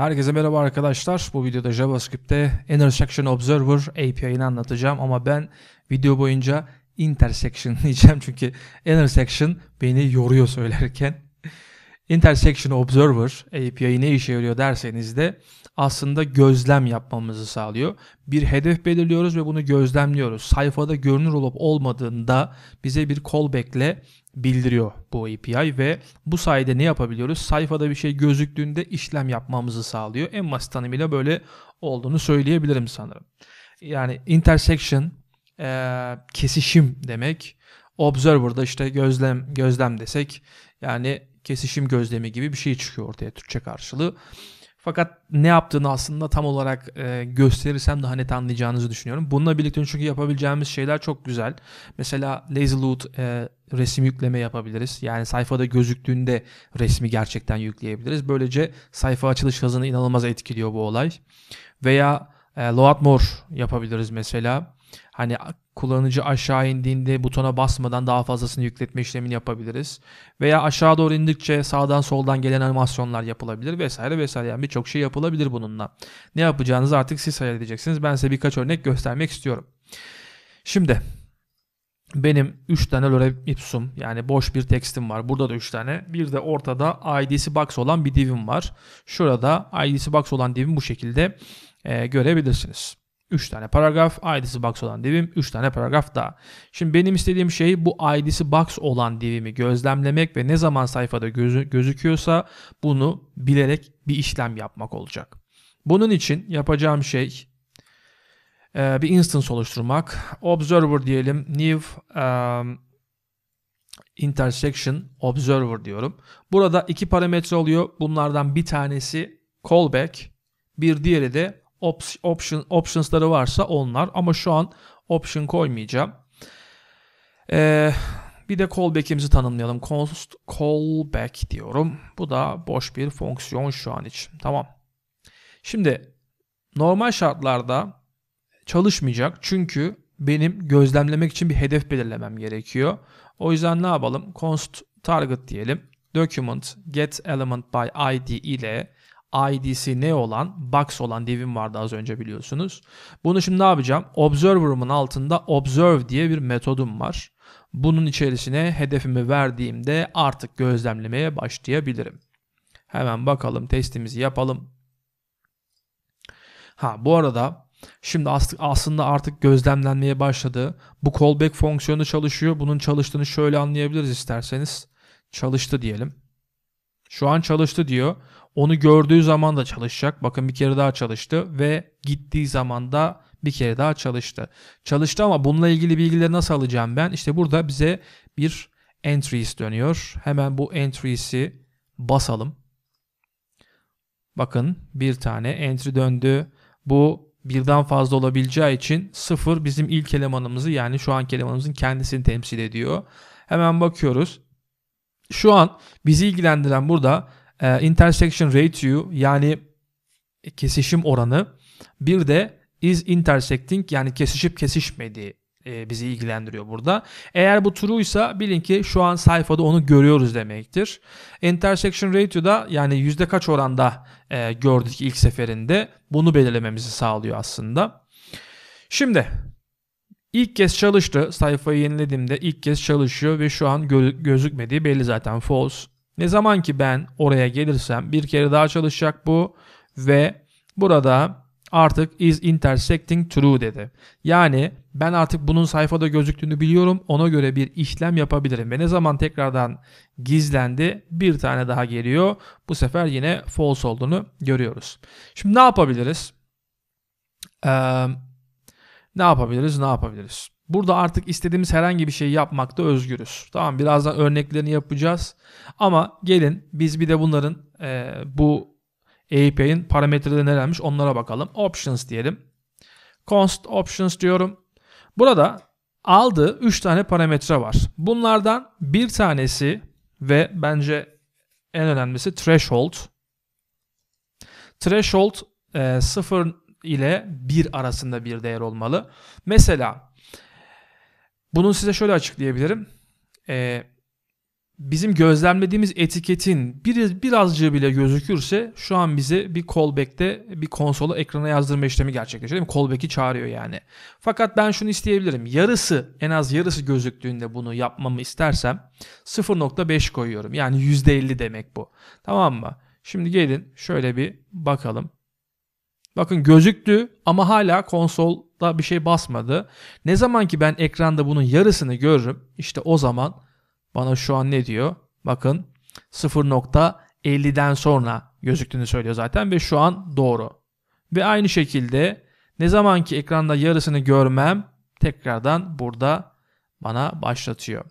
Herkese merhaba arkadaşlar. Bu videoda JavaScript'te Intersection Observer API'ni anlatacağım ama ben video boyunca intersection diyeceğim çünkü intersection beni yoruyor söylerken. Intersection Observer API ne işe yarıyor derseniz de aslında gözlem yapmamızı sağlıyor. Bir hedef belirliyoruz ve bunu gözlemliyoruz. Sayfada görünür olup olmadığında bize bir callback'le bildiriyor bu API ve bu sayede ne yapabiliyoruz? Sayfada bir şey gözüktüğünde işlem yapmamızı sağlıyor. En basit tanımıyla böyle olduğunu söyleyebilirim sanırım. Yani intersection e, kesişim demek. Observer'da işte gözlem gözlem desek yani kesişim gözlemi gibi bir şey çıkıyor ortaya Türkçe karşılığı. Fakat ne yaptığını aslında tam olarak e, gösterirsem daha hani net anlayacağınızı düşünüyorum. Bununla birlikte çünkü yapabileceğimiz şeyler çok güzel. Mesela Lazy Loot e, resim yükleme yapabiliriz. Yani sayfada gözüktüğünde resmi gerçekten yükleyebiliriz. Böylece sayfa açılış hızını inanılmaz etkiliyor bu olay. Veya e, Load More yapabiliriz mesela. Hani kullanıcı aşağı indiğinde butona basmadan daha fazlasını yükletme işlemini yapabiliriz. Veya aşağı doğru indikçe sağdan soldan gelen animasyonlar yapılabilir vesaire vesaire. Yani birçok şey yapılabilir bununla. Ne yapacağınızı artık siz hayal edeceksiniz. Ben size birkaç örnek göstermek istiyorum. Şimdi benim 3 tane lorem ipsum yani boş bir tekstim var. Burada da 3 tane. Bir de ortada id'si box olan bir divim var. Şurada id'si box olan divim bu şekilde e, görebilirsiniz. 3 tane paragraf, ID'si box olan divim 3 tane paragraf daha. Şimdi benim istediğim şey bu ID'si box olan divimi gözlemlemek ve ne zaman sayfada gözü, gözüküyorsa bunu bilerek bir işlem yapmak olacak. Bunun için yapacağım şey e, bir instance oluşturmak. Observer diyelim. New um, intersection observer diyorum. Burada iki parametre oluyor. Bunlardan bir tanesi callback, bir diğeri de option, optionsları varsa onlar ama şu an option koymayacağım. Ee, bir de callback'imizi tanımlayalım. Const callback diyorum. Bu da boş bir fonksiyon şu an için. Tamam. Şimdi normal şartlarda çalışmayacak. Çünkü benim gözlemlemek için bir hedef belirlemem gerekiyor. O yüzden ne yapalım? Const target diyelim. Document get element by id ile ID'si ne olan, box olan divim vardı az önce biliyorsunuz. Bunu şimdi ne yapacağım? Observer'ımın altında observe diye bir metodum var. Bunun içerisine hedefimi verdiğimde artık gözlemlemeye başlayabilirim. Hemen bakalım testimizi yapalım. Ha bu arada Şimdi aslında artık gözlemlenmeye başladı. Bu callback fonksiyonu çalışıyor. Bunun çalıştığını şöyle anlayabiliriz isterseniz. Çalıştı diyelim. Şu an çalıştı diyor. Onu gördüğü zaman da çalışacak. Bakın bir kere daha çalıştı ve gittiği zaman da bir kere daha çalıştı. Çalıştı ama bununla ilgili bilgileri nasıl alacağım ben? İşte burada bize bir entries dönüyor. Hemen bu entries'i basalım. Bakın bir tane entry döndü. Bu birden fazla olabileceği için sıfır bizim ilk elemanımızı yani şu anki elemanımızın kendisini temsil ediyor. Hemen bakıyoruz. Şu an bizi ilgilendiren burada e, intersection ratio yani kesişim oranı bir de is intersecting yani kesişip kesişmediği e, bizi ilgilendiriyor burada. Eğer bu true ise bilin ki şu an sayfada onu görüyoruz demektir. Intersection ratio da yani yüzde kaç oranda e, gördük ilk seferinde bunu belirlememizi sağlıyor aslında. Şimdi ilk kez çalıştı. Sayfayı yenilediğimde ilk kez çalışıyor ve şu an gö gözükmediği belli zaten false. Ne zaman ki ben oraya gelirsem bir kere daha çalışacak bu ve burada artık is intersecting true dedi. Yani ben artık bunun sayfada gözüktüğünü biliyorum. Ona göre bir işlem yapabilirim. Ve ne zaman tekrardan gizlendi bir tane daha geliyor. Bu sefer yine false olduğunu görüyoruz. Şimdi ne yapabiliriz? Ee, ne yapabiliriz? Ne yapabiliriz? Burada artık istediğimiz herhangi bir şey yapmakta özgürüz. Tamam birazdan örneklerini yapacağız. Ama gelin biz bir de bunların e, bu API'nin parametreleri nelermiş onlara bakalım. Options diyelim. Const options diyorum. Burada aldığı 3 tane parametre var. Bunlardan bir tanesi ve bence en önemlisi threshold. Threshold e, 0 ile 1 arasında bir değer olmalı. Mesela bunu size şöyle açıklayabilirim. Ee, bizim gözlemlediğimiz etiketin bir, birazcığı bile gözükürse şu an bize bir callback'te bir konsola ekrana yazdırma işlemi gerçekleşiyor. Değil mi? Callback'i çağırıyor yani. Fakat ben şunu isteyebilirim. Yarısı en az yarısı gözüktüğünde bunu yapmamı istersem 0.5 koyuyorum. Yani %50 demek bu. Tamam mı? Şimdi gelin şöyle bir bakalım. Bakın gözüktü ama hala konsolda bir şey basmadı. Ne zaman ki ben ekranda bunun yarısını görürüm işte o zaman bana şu an ne diyor? Bakın 0.50'den sonra gözüktüğünü söylüyor zaten ve şu an doğru. Ve aynı şekilde ne zaman ki ekranda yarısını görmem tekrardan burada bana başlatıyor.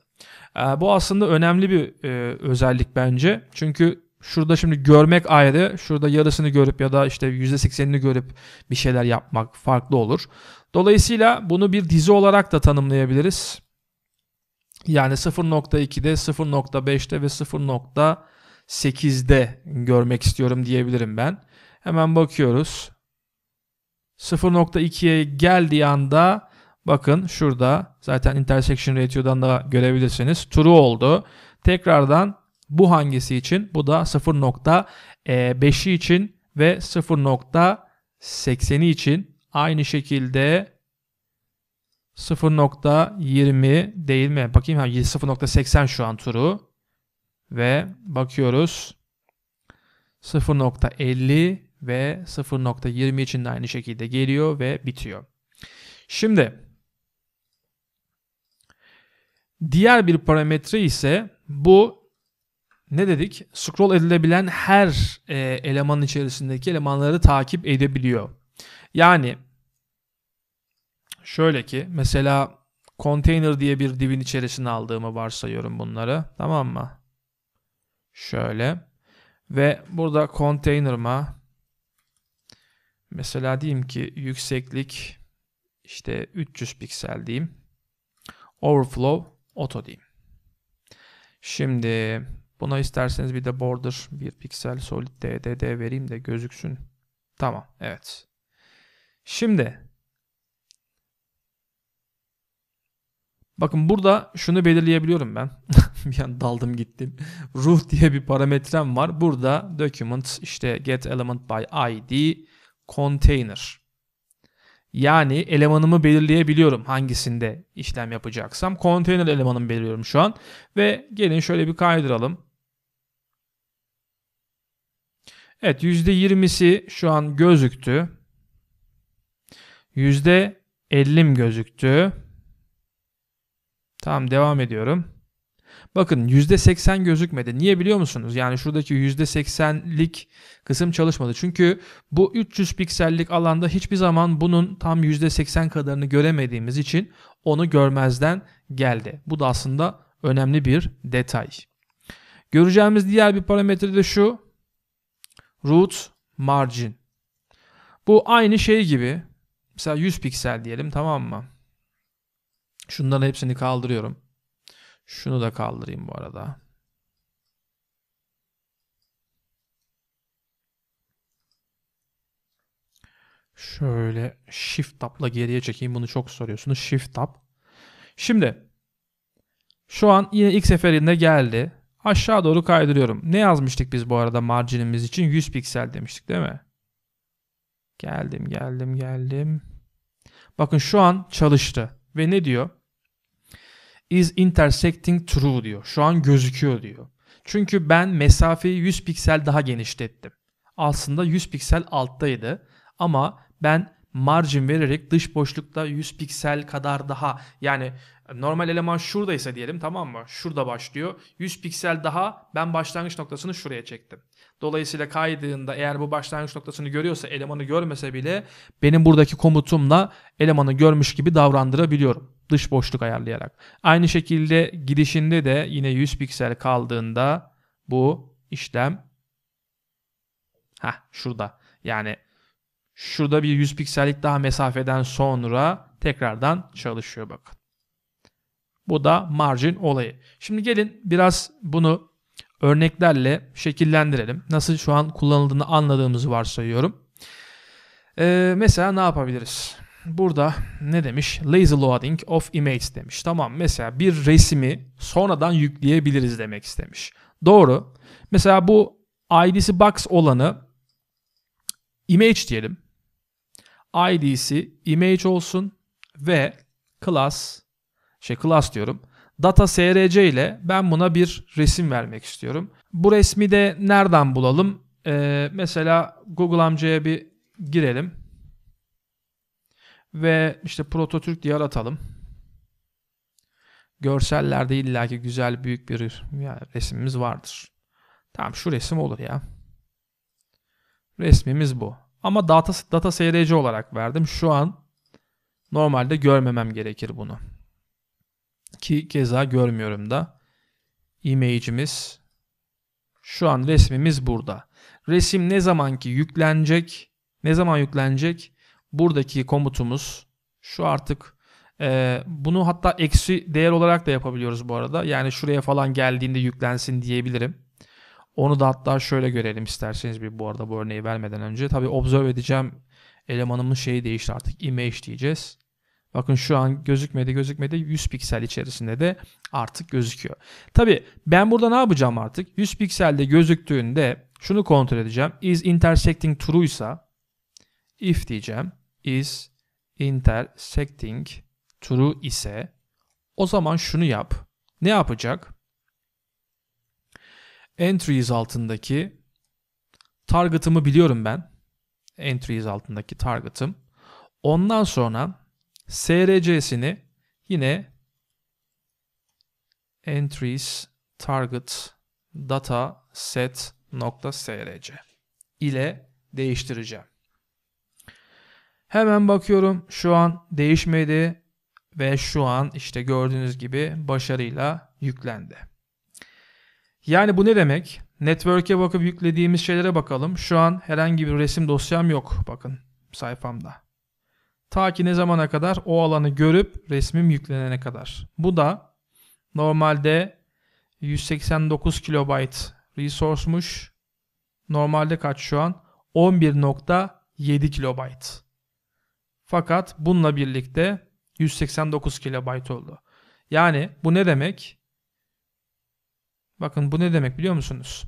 Ee, bu aslında önemli bir e, özellik bence. Çünkü şurada şimdi görmek ayrı. Şurada yarısını görüp ya da işte %80'ini görüp bir şeyler yapmak farklı olur. Dolayısıyla bunu bir dizi olarak da tanımlayabiliriz. Yani 0.2'de, 0.5'te ve 0.8'de görmek istiyorum diyebilirim ben. Hemen bakıyoruz. 0.2'ye geldiği anda bakın şurada zaten intersection ratio'dan da görebilirsiniz. True oldu. Tekrardan bu hangisi için? Bu da 0.5'i e, için ve 0.80'i için. Aynı şekilde 0.20 değil mi? Bakayım 0.80 şu an turu. Ve bakıyoruz. 0.50 ve 0.20 için de aynı şekilde geliyor ve bitiyor. Şimdi diğer bir parametre ise bu ne dedik? Scroll edilebilen her e, elemanın içerisindeki elemanları takip edebiliyor. Yani şöyle ki mesela container diye bir divin içerisine aldığımı varsayıyorum bunları. Tamam mı? Şöyle. Ve burada container'ıma mesela diyeyim ki yükseklik işte 300 piksel diyeyim. Overflow auto diyeyim. Şimdi Buna isterseniz bir de border bir piksel solid ddd vereyim de gözüksün. Tamam evet. Şimdi Bakın burada şunu belirleyebiliyorum ben. bir an daldım gittim. Ruh diye bir parametrem var. Burada document işte get element by id container. Yani elemanımı belirleyebiliyorum hangisinde işlem yapacaksam. Container elemanımı belirliyorum şu an. Ve gelin şöyle bir kaydıralım. Evet yüzde yirmisi şu an gözüktü. yüzde %50'm gözüktü. Tamam devam ediyorum. Bakın yüzde seksen gözükmedi. Niye biliyor musunuz? Yani şuradaki yüzde seksenlik kısım çalışmadı. Çünkü bu 300 piksellik alanda hiçbir zaman bunun tam yüzde seksen kadarını göremediğimiz için onu görmezden geldi. Bu da aslında önemli bir detay. Göreceğimiz diğer bir parametre de şu root margin. Bu aynı şey gibi. Mesela 100 piksel diyelim tamam mı? Şundan hepsini kaldırıyorum. Şunu da kaldırayım bu arada. Şöyle shift tapla geriye çekeyim. Bunu çok soruyorsunuz. Shift tap. Şimdi şu an yine ilk seferinde geldi aşağı doğru kaydırıyorum. Ne yazmıştık biz bu arada marjinimiz için? 100 piksel demiştik değil mi? Geldim geldim geldim. Bakın şu an çalıştı. Ve ne diyor? Is intersecting true diyor. Şu an gözüküyor diyor. Çünkü ben mesafeyi 100 piksel daha genişlettim. Aslında 100 piksel alttaydı. Ama ben margin vererek dış boşlukta 100 piksel kadar daha yani normal eleman şuradaysa diyelim tamam mı? Şurada başlıyor. 100 piksel daha ben başlangıç noktasını şuraya çektim. Dolayısıyla kaydığında eğer bu başlangıç noktasını görüyorsa elemanı görmese bile benim buradaki komutumla elemanı görmüş gibi davrandırabiliyorum. Dış boşluk ayarlayarak. Aynı şekilde girişinde de yine 100 piksel kaldığında bu işlem ha şurada. Yani Şurada bir 100 piksellik daha mesafeden sonra tekrardan çalışıyor bakın. Bu da margin olayı. Şimdi gelin biraz bunu örneklerle şekillendirelim. Nasıl şu an kullanıldığını anladığımızı varsayıyorum. Ee, mesela ne yapabiliriz? Burada ne demiş? Lazy loading of image demiş. Tamam mesela bir resmi sonradan yükleyebiliriz demek istemiş. Doğru. Mesela bu ID'si box olanı image diyelim. ID'si image olsun ve class şey class diyorum. Data src ile ben buna bir resim vermek istiyorum. Bu resmi de nereden bulalım? Ee, mesela Google amcaya bir girelim. Ve işte prototürk diye aratalım. Görsellerde illaki güzel büyük bir yani vardır. Tamam şu resim olur ya. Resmimiz bu. Ama data, data seyirci olarak verdim. Şu an normalde görmemem gerekir bunu. Ki keza görmüyorum da. Image'imiz şu an resmimiz burada. Resim ne zaman ki yüklenecek, ne zaman yüklenecek? Buradaki komutumuz şu artık e, bunu hatta eksi değer olarak da yapabiliyoruz bu arada. Yani şuraya falan geldiğinde yüklensin diyebilirim. Onu da hatta şöyle görelim isterseniz bir bu arada bu örneği vermeden önce. Tabi observe edeceğim elemanımın şeyi değişti artık. Image diyeceğiz. Bakın şu an gözükmedi gözükmedi 100 piksel içerisinde de artık gözüküyor. Tabi ben burada ne yapacağım artık? 100 pikselde gözüktüğünde şunu kontrol edeceğim. Is intersecting true ise if diyeceğim. Is intersecting true ise o zaman şunu yap. Ne yapacak? Entries altındaki target'ımı biliyorum ben. Entries altındaki target'ım. Ondan sonra src'sini yine entries target data set nokta src ile değiştireceğim. Hemen bakıyorum şu an değişmedi ve şu an işte gördüğünüz gibi başarıyla yüklendi. Yani bu ne demek? Network'e bakıp yüklediğimiz şeylere bakalım. Şu an herhangi bir resim dosyam yok bakın sayfamda. Ta ki ne zamana kadar o alanı görüp resmim yüklenene kadar. Bu da normalde 189 kilobayt resource'muş. Normalde kaç şu an? 11.7 kilobayt. Fakat bununla birlikte 189 kilobayt oldu. Yani bu ne demek? Bakın bu ne demek biliyor musunuz?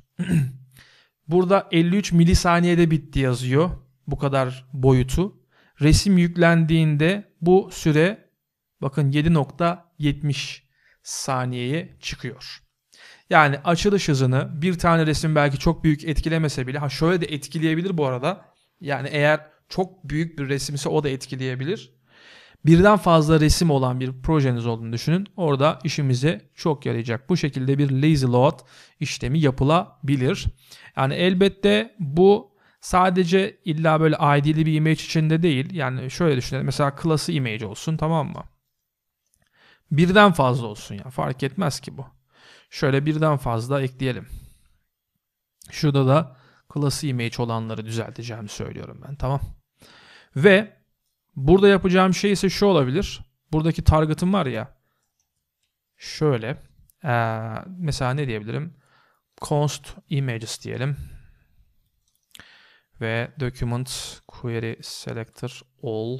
Burada 53 milisaniyede bitti yazıyor. Bu kadar boyutu. Resim yüklendiğinde bu süre bakın 7.70 saniyeye çıkıyor. Yani açılış hızını bir tane resim belki çok büyük etkilemese bile ha şöyle de etkileyebilir bu arada. Yani eğer çok büyük bir resimse o da etkileyebilir birden fazla resim olan bir projeniz olduğunu düşünün. Orada işimize çok yarayacak. Bu şekilde bir lazy load işlemi yapılabilir. Yani elbette bu sadece illa böyle ID'li bir image içinde değil. Yani şöyle düşünelim. Mesela class'ı image olsun tamam mı? Birden fazla olsun ya. Fark etmez ki bu. Şöyle birden fazla ekleyelim. Şurada da class'ı image olanları düzelteceğimi söylüyorum ben. Tamam. Ve Burada yapacağım şey ise şu olabilir. Buradaki target'ım var ya. Şöyle. Ee, mesela ne diyebilirim? Const images diyelim. Ve document query selector all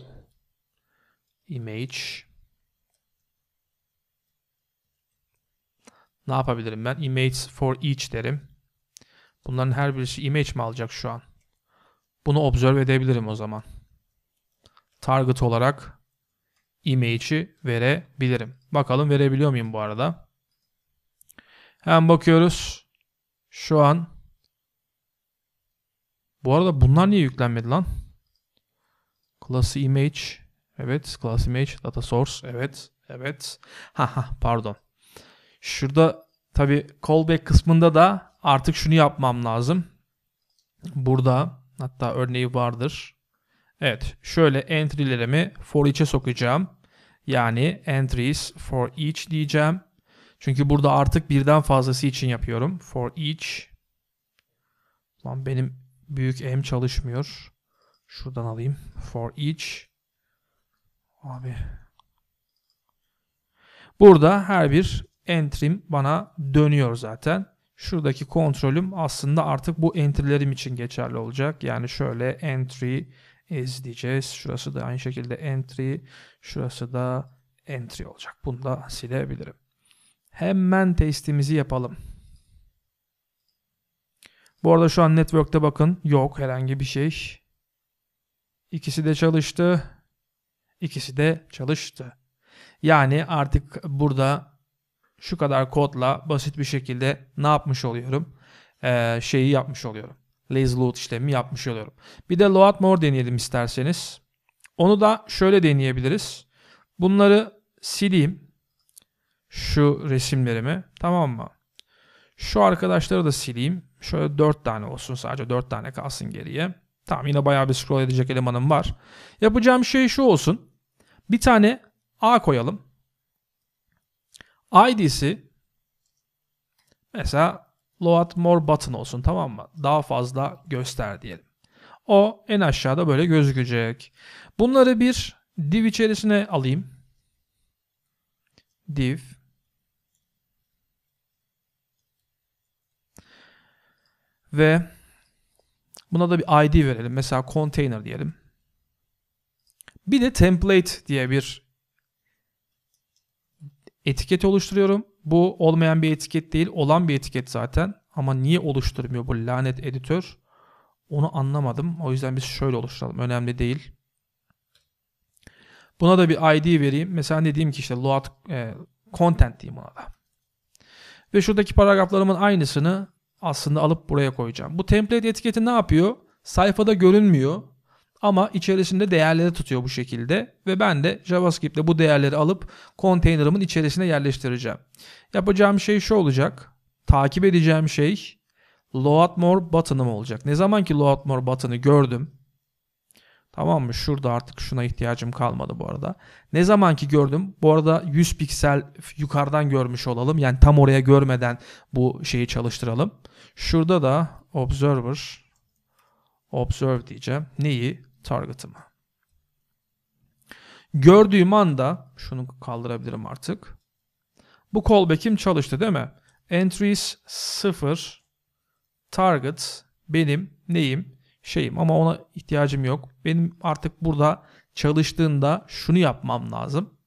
image. Ne yapabilirim ben? Image for each derim. Bunların her birisi image mi alacak şu an? Bunu observe edebilirim o zaman target olarak image'i verebilirim. Bakalım verebiliyor muyum bu arada. Hemen bakıyoruz. Şu an bu arada bunlar niye yüklenmedi lan? Class image. Evet. Class image. Data source. Evet. Evet. Haha pardon. Şurada tabi callback kısmında da artık şunu yapmam lazım. Burada hatta örneği vardır. Evet şöyle entry'lerimi for each'e sokacağım. Yani entries for each diyeceğim. Çünkü burada artık birden fazlası için yapıyorum. For each. Lan benim büyük M çalışmıyor. Şuradan alayım. For each. Abi. Burada her bir entry'm bana dönüyor zaten. Şuradaki kontrolüm aslında artık bu entry'lerim için geçerli olacak. Yani şöyle entry izleyeceğiz. Şurası da aynı şekilde entry, şurası da entry olacak. Bunu da silebilirim. Hemen testimizi yapalım. Bu arada şu an network'te bakın yok herhangi bir şey. İkisi de çalıştı. İkisi de çalıştı. Yani artık burada şu kadar kodla basit bir şekilde ne yapmış oluyorum? Ee, şeyi yapmış oluyorum lazy load işlemi yapmış oluyorum. Bir de load more deneyelim isterseniz. Onu da şöyle deneyebiliriz. Bunları sileyim. Şu resimlerimi. Tamam mı? Şu arkadaşları da sileyim. Şöyle 4 tane olsun sadece 4 tane kalsın geriye. Tamam yine bayağı bir scroll edecek elemanım var. Yapacağım şey şu olsun. Bir tane A koyalım. ID'si mesela load more button olsun tamam mı? Daha fazla göster diyelim. O en aşağıda böyle gözükecek. Bunları bir div içerisine alayım. Div. Ve buna da bir ID verelim. Mesela container diyelim. Bir de template diye bir etiket oluşturuyorum. Bu olmayan bir etiket değil, olan bir etiket zaten. Ama niye oluşturmuyor bu lanet editör? Onu anlamadım. O yüzden biz şöyle oluşturalım. Önemli değil. Buna da bir ID vereyim. Mesela ne diyeyim ki işte load e, content diyeyim ona da. Ve şuradaki paragraflarımın aynısını aslında alıp buraya koyacağım. Bu template etiketi ne yapıyor? Sayfada görünmüyor ama içerisinde değerleri tutuyor bu şekilde ve ben de JavaScript'te bu değerleri alıp konteynerımın içerisine yerleştireceğim. Yapacağım şey şu olacak. Takip edeceğim şey load more button'ım olacak. Ne zaman ki load more button'ı gördüm Tamam mı? Şurada artık şuna ihtiyacım kalmadı bu arada. Ne zaman ki gördüm. Bu arada 100 piksel yukarıdan görmüş olalım. Yani tam oraya görmeden bu şeyi çalıştıralım. Şurada da observer observe diyeceğim. Neyi? target'ımı. Gördüğüm anda şunu kaldırabilirim artık. Bu callback'im çalıştı değil mi? Entries 0 target benim neyim? Şeyim ama ona ihtiyacım yok. Benim artık burada çalıştığında şunu yapmam lazım.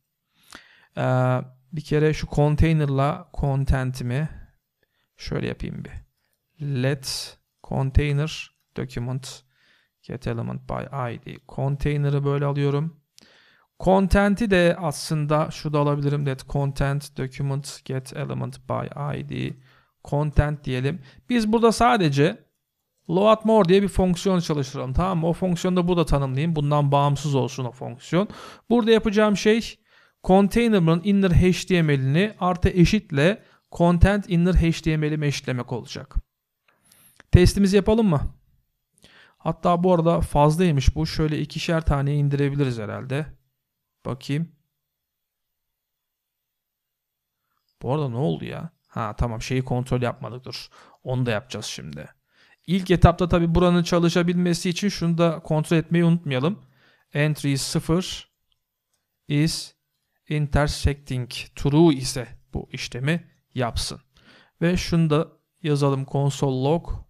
Ee, bir kere şu container'la content'imi şöyle yapayım bir. Let container document get element by id container'ı böyle alıyorum. Content'i de aslında şurada alabilirim Let content document get element by id content diyelim. Biz burada sadece load more diye bir fonksiyon çalıştıralım tamam mı? O fonksiyonu da burada tanımlayayım. Bundan bağımsız olsun o fonksiyon. Burada yapacağım şey container'ın inner html'ini artı eşitle content inner html'imi eşitlemek olacak. Testimizi yapalım mı? Hatta bu arada fazlaymış bu. Şöyle ikişer tane indirebiliriz herhalde. Bakayım. Bu arada ne oldu ya? Ha tamam şeyi kontrol yapmadık dur. Onu da yapacağız şimdi. İlk etapta tabi buranın çalışabilmesi için şunu da kontrol etmeyi unutmayalım. Entry 0 is intersecting true ise bu işlemi yapsın. Ve şunu da yazalım console log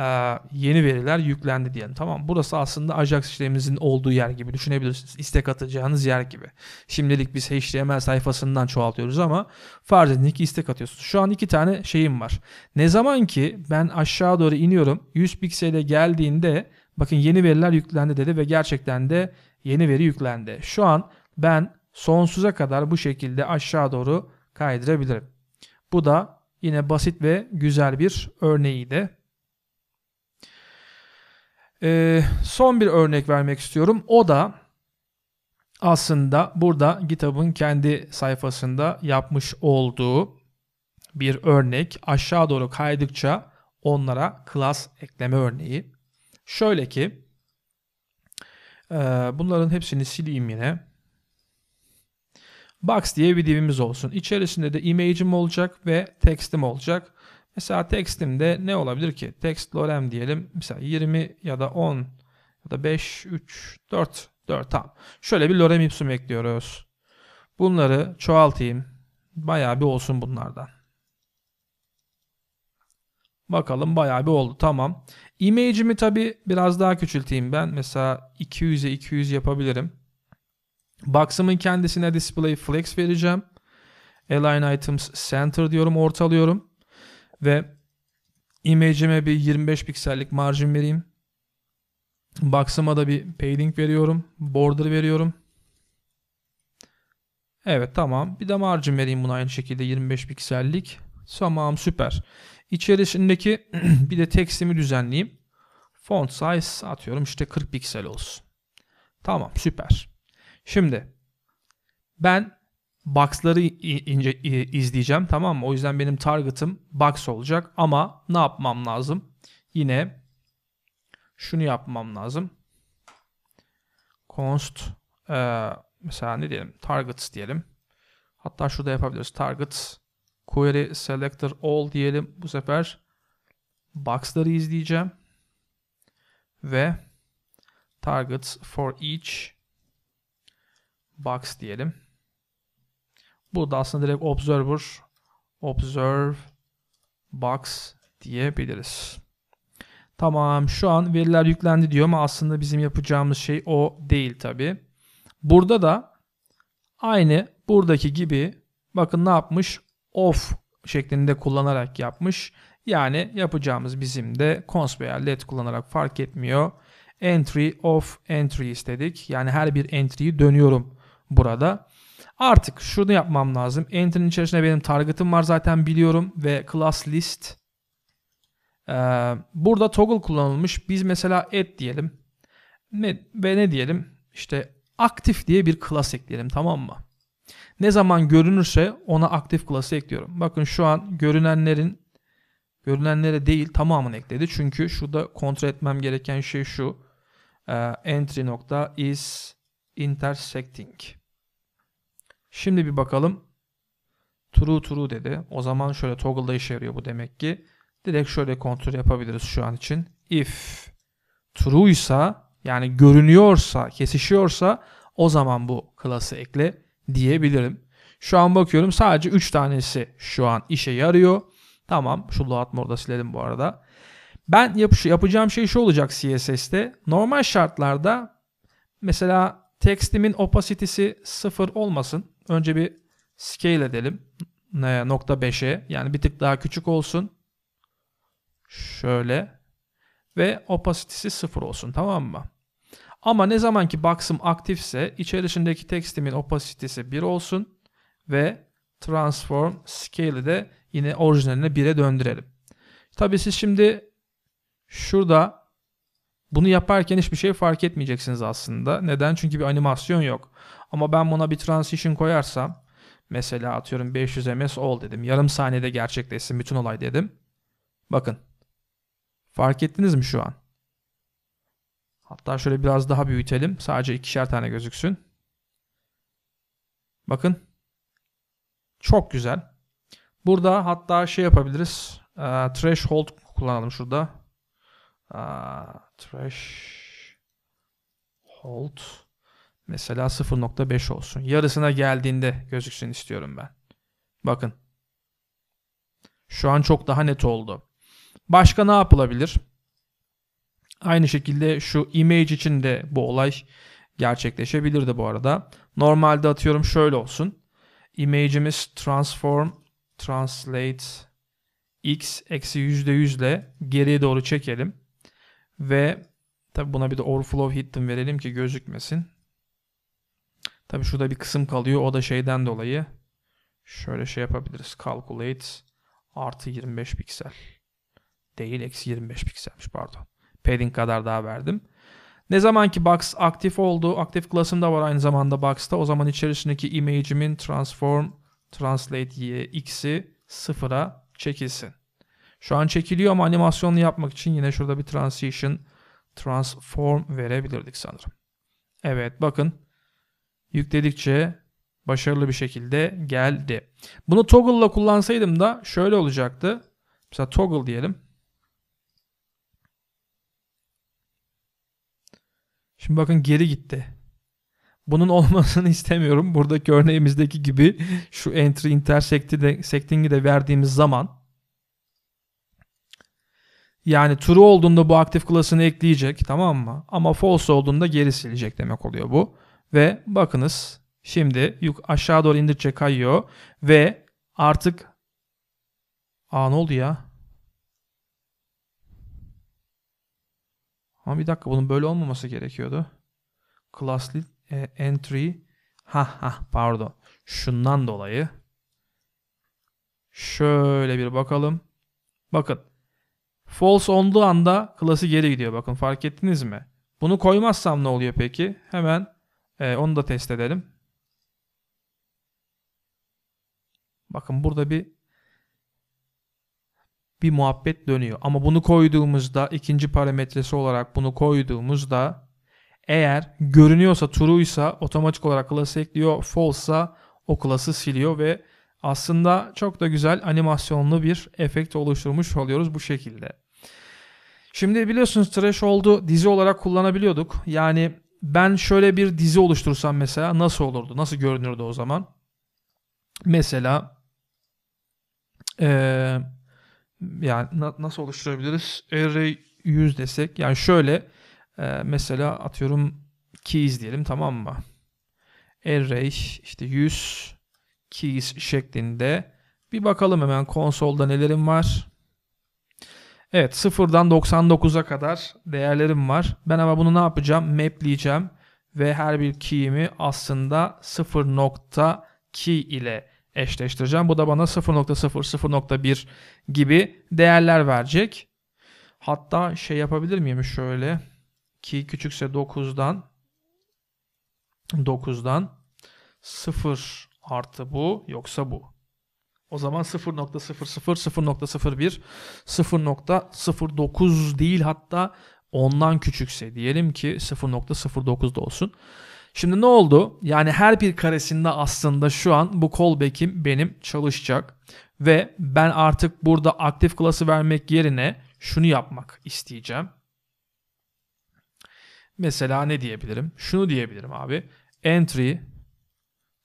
e, yeni veriler yüklendi diyelim. Tamam burası aslında Ajax işlemimizin olduğu yer gibi düşünebilirsiniz. İstek atacağınız yer gibi. Şimdilik biz HTML sayfasından çoğaltıyoruz ama farz edin ki istek atıyorsunuz. Şu an iki tane şeyim var. Ne zaman ki ben aşağı doğru iniyorum 100 piksele geldiğinde bakın yeni veriler yüklendi dedi ve gerçekten de yeni veri yüklendi. Şu an ben sonsuza kadar bu şekilde aşağı doğru kaydırabilirim. Bu da yine basit ve güzel bir örneğiydi. Ee, son bir örnek vermek istiyorum. O da aslında burada GitHub'ın kendi sayfasında yapmış olduğu bir örnek. Aşağı doğru kaydıkça onlara class ekleme örneği. Şöyle ki e, bunların hepsini sileyim yine. Box diye bir divimiz olsun. İçerisinde de image'im olacak ve text'im olacak. Mesela textimde ne olabilir ki? Text lorem diyelim. Mesela 20 ya da 10 ya da 5, 3, 4. 4 tam. Şöyle bir lorem ipsum ekliyoruz. Bunları çoğaltayım. Bayağı bir olsun bunlardan. Bakalım bayağı bir oldu. Tamam. Image'imi tabi biraz daha küçülteyim ben. Mesela 200'e 200 yapabilirim. Box'ımın kendisine display flex vereceğim. Align items center diyorum. Ortalıyorum. Ve image'ime bir 25 piksellik marjin vereyim. Box'ıma da bir padding veriyorum. Border veriyorum. Evet tamam. Bir de margin vereyim buna aynı şekilde 25 piksellik. Tamam süper. İçerisindeki bir de tekstimi düzenleyeyim. Font size atıyorum işte 40 piksel olsun. Tamam süper. Şimdi ben box'ları ince izleyeceğim tamam mı? O yüzden benim target'ım box olacak ama ne yapmam lazım? Yine şunu yapmam lazım. Const e, mesela ne diyelim? Targets diyelim. Hatta şurada yapabiliriz. Targets query selector all diyelim. Bu sefer box'ları izleyeceğim. Ve targets for each box diyelim. Bu da aslında direkt observer, observe box diyebiliriz. Tamam şu an veriler yüklendi diyor ama aslında bizim yapacağımız şey o değil tabi. Burada da aynı buradaki gibi bakın ne yapmış? Off şeklinde kullanarak yapmış. Yani yapacağımız bizim de cons veya let kullanarak fark etmiyor. Entry of entry istedik. Yani her bir entry'yi dönüyorum burada. Artık şunu yapmam lazım. Enter'in içerisinde benim target'ım var zaten biliyorum ve class list. Ee, burada toggle kullanılmış. Biz mesela et diyelim. Ne, ve ne diyelim? İşte aktif diye bir class ekleyelim tamam mı? Ne zaman görünürse ona aktif class'ı ekliyorum. Bakın şu an görünenlerin görünenlere değil tamamını ekledi. Çünkü şurada kontrol etmem gereken şey şu. Ee, entry nokta is intersecting. Şimdi bir bakalım. True true dedi. O zaman şöyle toggle'da işe yarıyor bu demek ki. Direkt şöyle kontrol yapabiliriz şu an için. If true ise yani görünüyorsa, kesişiyorsa o zaman bu klası ekle diyebilirim. Şu an bakıyorum sadece 3 tanesi şu an işe yarıyor. Tamam şu load more'da silelim bu arada. Ben yapış yapacağım şey şu olacak CSS'te. Normal şartlarda mesela textimin opacity'si 0 olmasın. Önce bir scale edelim. Nokta 5'e. Yani bir tık daha küçük olsun. Şöyle. Ve opacity'si 0 olsun. Tamam mı? Ama ne zaman ki box'ım aktifse içerisindeki textimin opacity'si 1 olsun ve transform scale'i de yine orijinaline 1'e döndürelim. Tabii siz şimdi şurada bunu yaparken hiçbir şey fark etmeyeceksiniz aslında. Neden? Çünkü bir animasyon yok. Ama ben buna bir transition koyarsam mesela atıyorum 500 ms ol dedim. Yarım saniyede gerçekleşsin bütün olay dedim. Bakın. Fark ettiniz mi şu an? Hatta şöyle biraz daha büyütelim. Sadece ikişer tane gözüksün. Bakın. Çok güzel. Burada hatta şey yapabiliriz. E, threshold kullanalım şurada. Aa, trash hold mesela 0.5 olsun. Yarısına geldiğinde gözüksün istiyorum ben. Bakın. Şu an çok daha net oldu. Başka ne yapılabilir? Aynı şekilde şu image için de bu olay gerçekleşebilirdi bu arada. Normalde atıyorum şöyle olsun. Image'imiz transform translate x eksi %100 ile geriye doğru çekelim. Ve tabi buna bir de overflow hidden verelim ki gözükmesin. Tabi şurada bir kısım kalıyor. O da şeyden dolayı. Şöyle şey yapabiliriz. Calculate artı 25 piksel. Değil eksi 25 pikselmiş pardon. Padding kadar daha verdim. Ne zaman ki box aktif oldu. Aktif class'ım da var aynı zamanda box'ta. O zaman içerisindeki image'imin transform translate y x'i sıfıra çekilsin. Şu an çekiliyor ama animasyonlu yapmak için yine şurada bir transition transform verebilirdik sanırım. Evet bakın yükledikçe başarılı bir şekilde geldi. Bunu toggle ile kullansaydım da şöyle olacaktı. Mesela toggle diyelim. Şimdi bakın geri gitti. Bunun olmasını istemiyorum. Buradaki örneğimizdeki gibi şu entry intersecting'i de verdiğimiz zaman yani true olduğunda bu aktif klasını ekleyecek tamam mı? Ama false olduğunda geri silecek demek oluyor bu. Ve bakınız şimdi yuk aşağı doğru indikçe kayıyor ve artık Aa ne oldu ya? Ama bir dakika bunun böyle olmaması gerekiyordu. Class e, entry ha ha pardon. Şundan dolayı şöyle bir bakalım. Bakın False olduğu anda klası geri gidiyor. Bakın fark ettiniz mi? Bunu koymazsam ne oluyor peki? Hemen e, onu da test edelim. Bakın burada bir bir muhabbet dönüyor. Ama bunu koyduğumuzda ikinci parametresi olarak bunu koyduğumuzda eğer görünüyorsa true'ysa otomatik olarak klası ekliyor. False'sa o klası siliyor ve aslında çok da güzel animasyonlu bir efekt oluşturmuş oluyoruz bu şekilde. Şimdi biliyorsunuz Threshold'u dizi olarak kullanabiliyorduk. Yani ben şöyle bir dizi oluştursam mesela nasıl olurdu? Nasıl görünürdü o zaman? Mesela ee, yani na- nasıl oluşturabiliriz? Array 100 desek yani şöyle e, mesela atıyorum keys diyelim tamam mı? Array işte 100 keys şeklinde bir bakalım hemen konsolda nelerim var. Evet sıfırdan 99'a kadar değerlerim var. Ben ama bunu ne yapacağım? Mapleyeceğim ve her bir key'imi aslında 0. key ile eşleştireceğim. Bu da bana 0.0, 0.1 gibi değerler verecek. Hatta şey yapabilir miyim şöyle. Key küçükse 9'dan 9'dan 0 artı bu yoksa bu. O zaman 0.00, 0.01, 0.09 değil hatta ondan küçükse diyelim ki 0.09 da olsun. Şimdi ne oldu? Yani her bir karesinde aslında şu an bu callback'im benim çalışacak. Ve ben artık burada aktif klası vermek yerine şunu yapmak isteyeceğim. Mesela ne diyebilirim? Şunu diyebilirim abi. Entry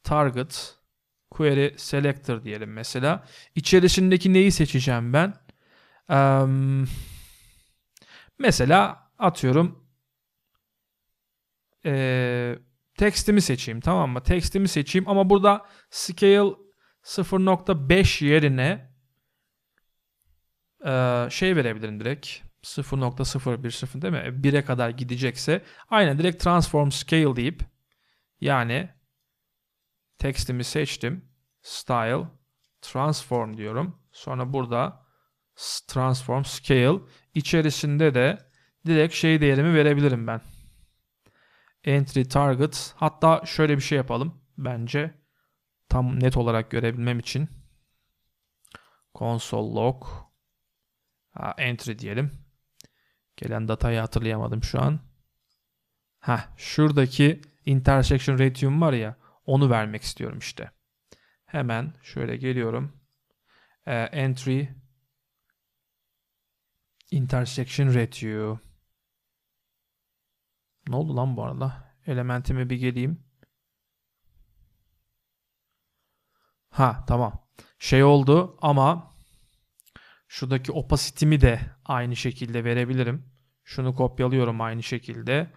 target query selector diyelim mesela. İçerisindeki neyi seçeceğim ben? Ee, mesela atıyorum e, tekstimi seçeyim tamam mı? Tekstimi seçeyim ama burada scale 0.5 yerine e, şey verebilirim direkt. 0.010 değil mi? 1'e kadar gidecekse aynen direkt transform scale deyip yani Tekstimi seçtim. Style, transform diyorum. Sonra burada transform, scale. içerisinde de direkt şey değerimi verebilirim ben. Entry target. Hatta şöyle bir şey yapalım. Bence tam net olarak görebilmem için. Console log. Ha, entry diyelim. Gelen datayı hatırlayamadım şu an. Ha, şuradaki intersection ratium var ya. Onu vermek istiyorum işte. Hemen şöyle geliyorum. E, entry intersection ratio. Ne oldu lan bu arada? Elementime bir geleyim. Ha tamam. Şey oldu ama şuradaki opasity'mi de aynı şekilde verebilirim. Şunu kopyalıyorum aynı şekilde.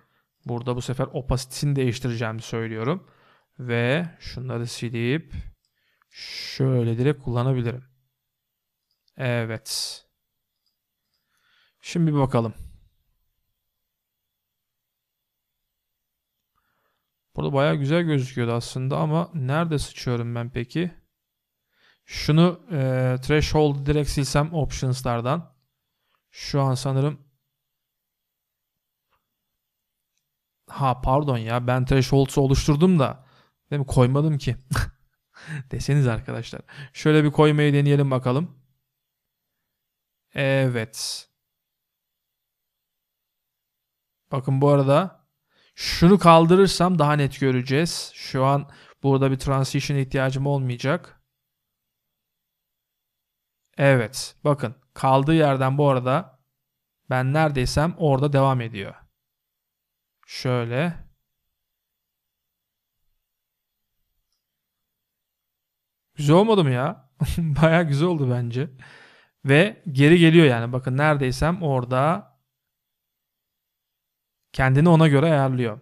Burada bu sefer opasity'sini değiştireceğimi söylüyorum. Ve şunları silip şöyle direkt kullanabilirim. Evet. Şimdi bir bakalım. Burada baya güzel gözüküyordu aslında ama nerede sıçıyorum ben peki? Şunu e, threshold direkt silsem options'lardan. Şu an sanırım Ha pardon ya ben threshold'u oluşturdum da Değil mi? Koymadım ki. Deseniz arkadaşlar. Şöyle bir koymayı deneyelim bakalım. Evet. Bakın bu arada şunu kaldırırsam daha net göreceğiz. Şu an burada bir transition ihtiyacım olmayacak. Evet. Bakın kaldığı yerden bu arada ben neredeysem orada devam ediyor. Şöyle. Güzel olmadı mı ya? Baya güzel oldu bence. Ve geri geliyor yani. Bakın neredeysem orada kendini ona göre ayarlıyor.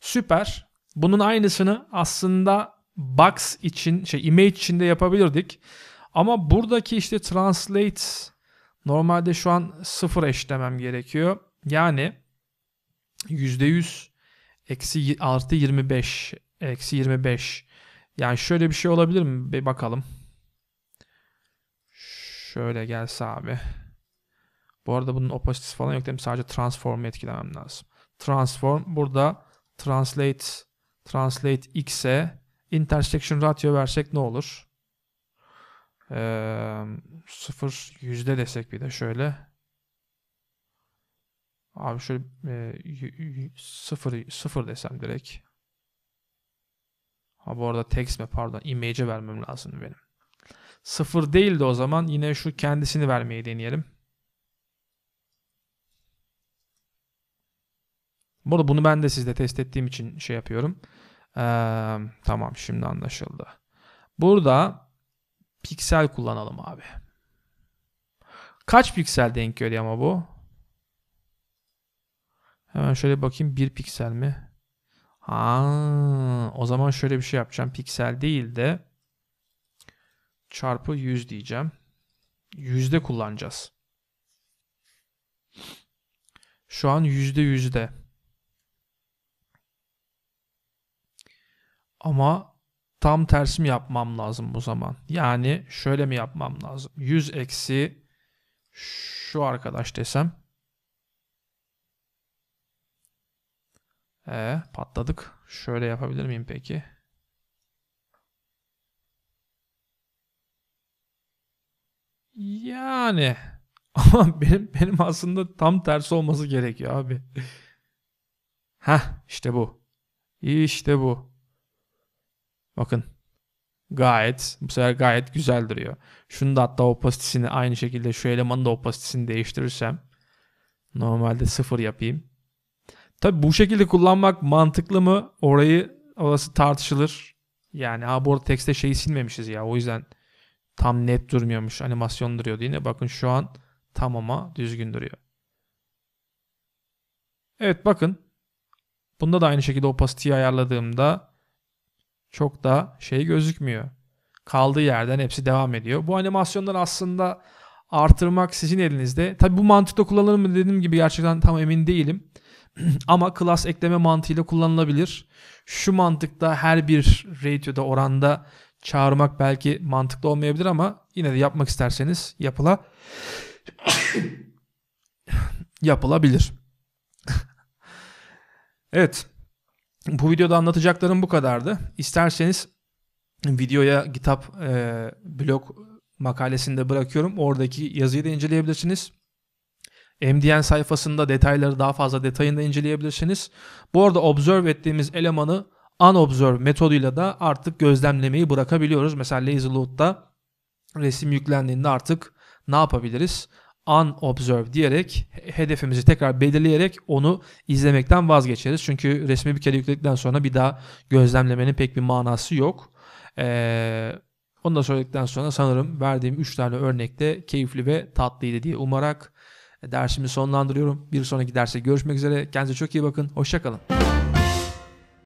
Süper. Bunun aynısını aslında box için, şey image için de yapabilirdik. Ama buradaki işte translate normalde şu an sıfır eşlemem gerekiyor. Yani %100 eksi artı 25 eksi 25 yani şöyle bir şey olabilir mi? Bir bakalım. Şöyle gelse abi. Bu arada bunun opacity falan yok değil mi? Sadece transform'u etkilemem lazım. Transform burada translate translate x'e intersection ratio versek ne olur? Ee, 0 yüzde desek bir de şöyle. Abi şöyle e, 0 0 desem direkt. Ha bu arada text mi pardon image'e vermem lazım benim. Sıfır değildi o zaman yine şu kendisini vermeyi deneyelim. Bu arada bunu ben de sizde test ettiğim için şey yapıyorum. Ee, tamam şimdi anlaşıldı. Burada piksel kullanalım abi. Kaç piksel denk geliyor ama bu? Hemen şöyle bakayım bir piksel mi? Ha, o zaman şöyle bir şey yapacağım. Piksel değil de çarpı 100 diyeceğim. Yüzde kullanacağız. Şu an yüzde yüzde. Ama tam tersi mi yapmam lazım bu zaman? Yani şöyle mi yapmam lazım? 100 eksi şu arkadaş desem Ee, patladık. Şöyle yapabilir miyim peki? Yani ama benim benim aslında tam tersi olması gerekiyor abi. Ha işte bu. İşte bu. Bakın. Gayet bu sefer gayet güzel duruyor. Şunu da hatta opasitesini aynı şekilde şu elemanın da opasitesini değiştirirsem normalde sıfır yapayım. Tabi bu şekilde kullanmak mantıklı mı? Orayı orası tartışılır. Yani ha bu arada tekste şeyi silmemişiz ya o yüzden tam net durmuyormuş animasyon duruyor yine. Bakın şu an tam ama düzgün duruyor. Evet bakın bunda da aynı şekilde opacity'yi ayarladığımda çok da şey gözükmüyor. Kaldığı yerden hepsi devam ediyor. Bu animasyonları aslında artırmak sizin elinizde. Tabi bu mantıkla kullanılır mı dediğim gibi gerçekten tam emin değilim. Ama klas ekleme mantığıyla kullanılabilir. Şu mantıkta her bir ratio'da oranda çağırmak belki mantıklı olmayabilir ama yine de yapmak isterseniz yapıla yapılabilir. evet. Bu videoda anlatacaklarım bu kadardı. İsterseniz videoya GitHub e, blog makalesini bırakıyorum. Oradaki yazıyı da inceleyebilirsiniz. MDN sayfasında detayları daha fazla detayında inceleyebilirsiniz. Bu arada observe ettiğimiz elemanı unobserve metoduyla da artık gözlemlemeyi bırakabiliyoruz. Mesela Lazyload'da resim yüklendiğinde artık ne yapabiliriz? unobserve diyerek hedefimizi tekrar belirleyerek onu izlemekten vazgeçeriz. Çünkü resmi bir kere yükledikten sonra bir daha gözlemlemenin pek bir manası yok. Ee, onu da söyledikten sonra sanırım verdiğim 3 tane örnekte keyifli ve tatlıydı diye umarak Dersimi sonlandırıyorum. Bir sonraki derse görüşmek üzere. Kendinize çok iyi bakın. Hoşçakalın.